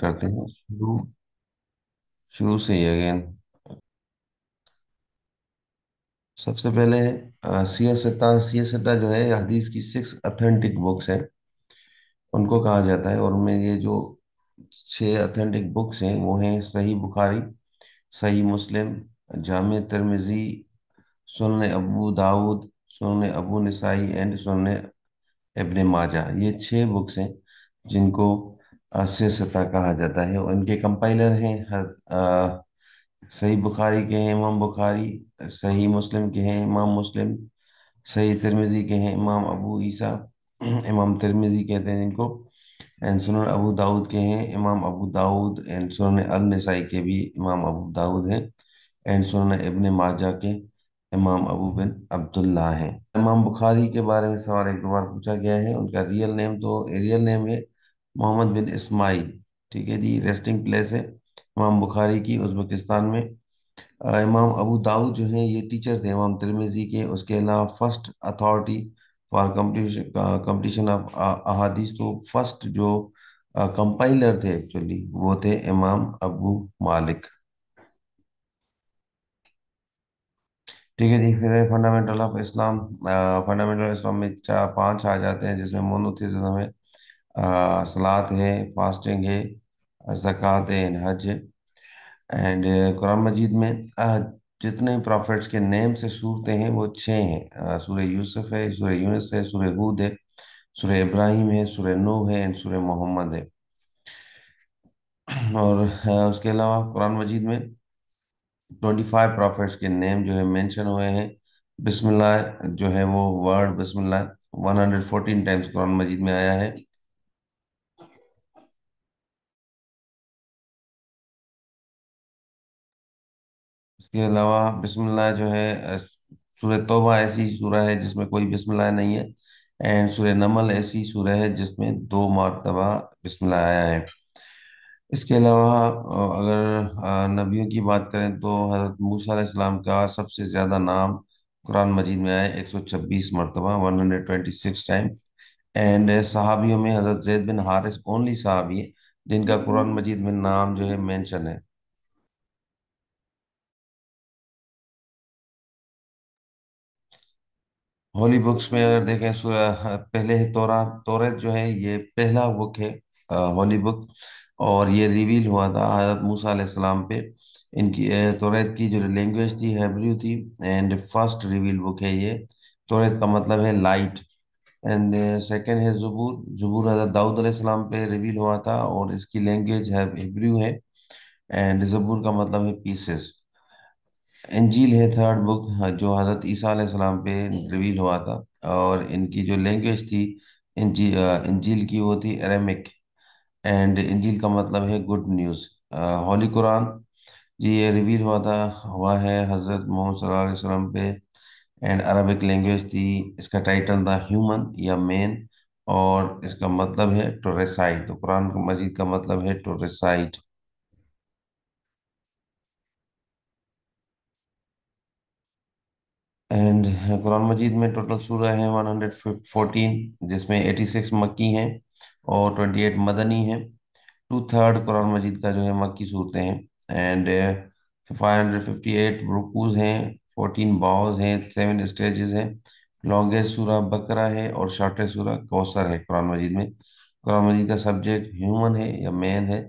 करते हैं शुरू शुरू से ही अगेन सबसे पहले सिया सत्ता सिया सत्ता जो है हदीस की सिक्स अथेंटिक बुक्स हैं उनको कहा जाता है और उनमें ये जो छह अथेंटिक बुक्स हैं वो हैं सही बुखारी सही मुस्लिम जाम तरमिजी सुन अबू दाऊद सुन अबू नसाई एंड सुन इबन माजा ये छह बुक्स हैं जिनको सता कहा जाता है उनके कंपाइलर हैं सही बुखारी के हैं इमाम बुखारी सही मुस्लिम के हैं इमाम मुस्लिम सही तिरमिज़ी के हैं इमाम अबू ईसा इमाम तिरमिज़ी कहते हैं इनको एंड सुन अबू दाऊद के हैं इमाम अबू दाऊद एंड सुन अलसाई के भी इमाम अबू दाऊद हैं एंड सुन इबन माजा के इमाम अबू बिन अब्दुल्ला हैं इमाम बुखारी के बारे में सवाल एक बार पूछा गया है उनका रियल नेम तो रियल नेम है मोहम्मद बिन इस्माइल ठीक है जी रेस्टिंग प्लेस है इमाम बुखारी की उज्बेकिस्तान में आ, इमाम अबू दाऊद जो है ये टीचर थे इमाम तिरमेजी के उसके अलावा first authority for competition competition of अहादीस तो फर्स्ट जो कंपाइलर थे एक्चुअली वो थे इमाम अबू मालिक ठीक है जी फिर fundamental of Islam fundamental Islam में चार पांच आ जाते हैं जिसमें मोनोथिज्म है सलात है फास्टिंग है ज़क़़त एंड हज है एंड कुरान मजीद में जितने प्रॉफिट्स के नेम से सूरते हैं वो छः हैं सूर्य यूसुफ है सूर्य यूनस है सूर्य हूद है सूर्य इब्राहिम है सूर्य नूह है एंड सूर्य मोहम्मद है और उसके अलावा कुरान मजीद में ट्वेंटी फाइव प्रॉफिट्स के नेम जो है मेंशन हुए हैं बिस्मिल्लाह जो है वो वर्ड बिस्मिल्लाह 114 टाइम्स कुरान मजीद में आया है इसके अलावा बिस्मिल्लाह जो है सूर्य तोबा ऐसी सूरह है जिसमें कोई बिस्मिल्लाह नहीं है एंड सूर्य नमल ऐसी सूरह है जिसमें दो मरतबा बिस्मिल्लाह आया है इसके अलावा अगर नबियों की बात करें तो हज़रत मूसा का सबसे ज़्यादा नाम कुरान मजीद में आया एक सौ छब्बीस मरतबा one hundred twenty six time and सहाबियों में हज़रत जैद बिन हारिस ओनली सहाबी है जिनका कुरान मजीद में नाम जो है मेंशन है होली बुक्स में अगर देखें पहले है तोरा तोरेत जो है ये पहला बुक है होली बुक और ये रिवील हुआ था हजरत मूसा पे इनकी तोरेत की जो लैंग्वेज थी हैब्रू थी एंड फर्स्ट रिवील बुक है ये तोरेत का मतलब है लाइट एंड सेकंड है जबूर जबूर हजरत दाऊद अलैहिस्सलाम पे रिवील हुआ था और इसकी लैंग्वेज है है एंड जबूर का मतलब है पीसेस इंजील है थर्ड बुक जो हज़रत ईसा सलाम पे रिवील हुआ था और इनकी जो लैंग्वेज थी इंजील की वो थी एरेमिक एंड इंजील का मतलब है गुड न्यूज़ होली कुरान जी ये रिवील हुआ था हुआ है हज़रत मोहम्मद वसल्लम पे एंड अरबिक लैंग्वेज थी इसका टाइटल था ह्यूमन या मैन और इसका मतलब है टू तो कुरान मजीद का मतलब है टोरेसाइड एंड कुरान मजीद में टोटल सूरह है फोर्टीन जिसमें एटी सिक्स मक्की हैं और ट्वेंटी एट मदनी हैं टू थर्ड कुरान मजीद का जो है मक्की सूरतें हैं and five hundred fifty eight रुकूज हैं फोर्टीन बाउज हैं सेवन स्टेजेस हैं लॉन्गेस्ट सूरह बकरा है और शॉर्टेस्ट सूरह कौसर है कुरान मजीद में कुरान मजीद का सब्जेक्ट ह्यूमन है या मैन है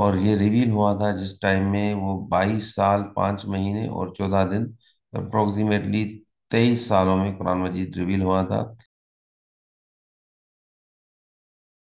और ये रिवील हुआ था जिस टाइम में वो बाईस साल पाँच महीने और चौदह दिन अप्रोक्सीमेटली तेईस सालों में कुरान मजीद रिवील हुआ था